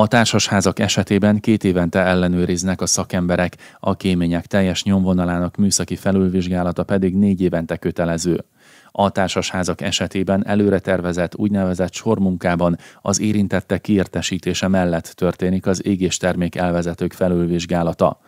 A társasházak esetében két évente ellenőriznek a szakemberek, a kémények teljes nyomvonalának műszaki felülvizsgálata pedig négy évente kötelező. A társasházak esetében előre tervezett úgynevezett sormunkában az érintettek kiértesítése mellett történik az égéstermék elvezetők felülvizsgálata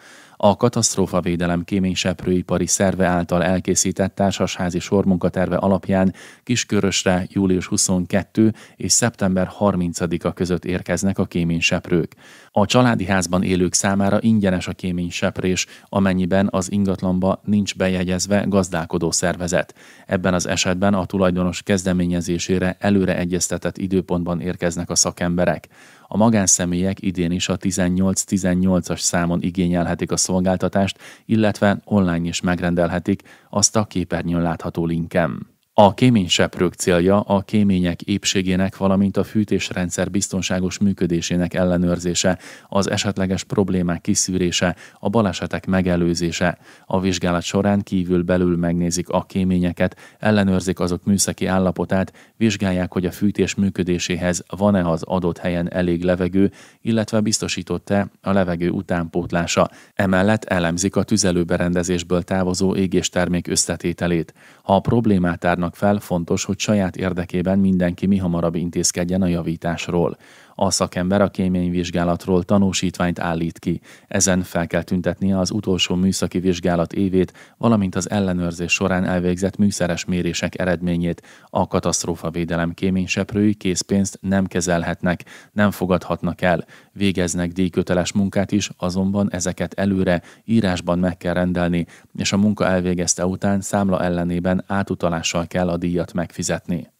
a katasztrófavédelem kéményseprőipari szerve által elkészített társasházi sormunkaterve alapján Kiskörösre július 22 és szeptember 30-a között érkeznek a kéményseprők. A családi házban élők számára ingyenes a kéményseprés, amennyiben az ingatlanba nincs bejegyezve gazdálkodó szervezet. Ebben Ebben az esetben a tulajdonos kezdeményezésére előre egyeztetett időpontban érkeznek a szakemberek. A magánszemélyek idén is a 18-18-as számon igényelhetik a szolgáltatást, illetve online is megrendelhetik azt a képernyőn látható linkem. A kéményseprők célja a kémények épségének, valamint a fűtésrendszer biztonságos működésének ellenőrzése, az esetleges problémák kiszűrése, a balesetek megelőzése. A vizsgálat során kívül belül megnézik a kéményeket, ellenőrzik azok műszaki állapotát, vizsgálják, hogy a fűtés működéséhez van-e az adott helyen elég levegő, illetve biztosított-e a levegő utánpótlása. Emellett elemzik a tüzelőberendezésből távozó égéstermék összetételét. Ha a problémát tárnak hívnak fel, fontos, hogy saját érdekében mindenki mi hamarabb intézkedjen a javításról. A szakember a kéményvizsgálatról tanúsítványt állít ki. Ezen fel kell tüntetnie az utolsó műszaki vizsgálat évét, valamint az ellenőrzés során elvégzett műszeres mérések eredményét. A katasztrófavédelem kéményseprői készpénzt nem kezelhetnek, nem fogadhatnak el. Végeznek díjköteles munkát is, azonban ezeket előre, írásban meg kell rendelni, és a munka elvégezte után számla ellenében átutalással kell a díjat megfizetni.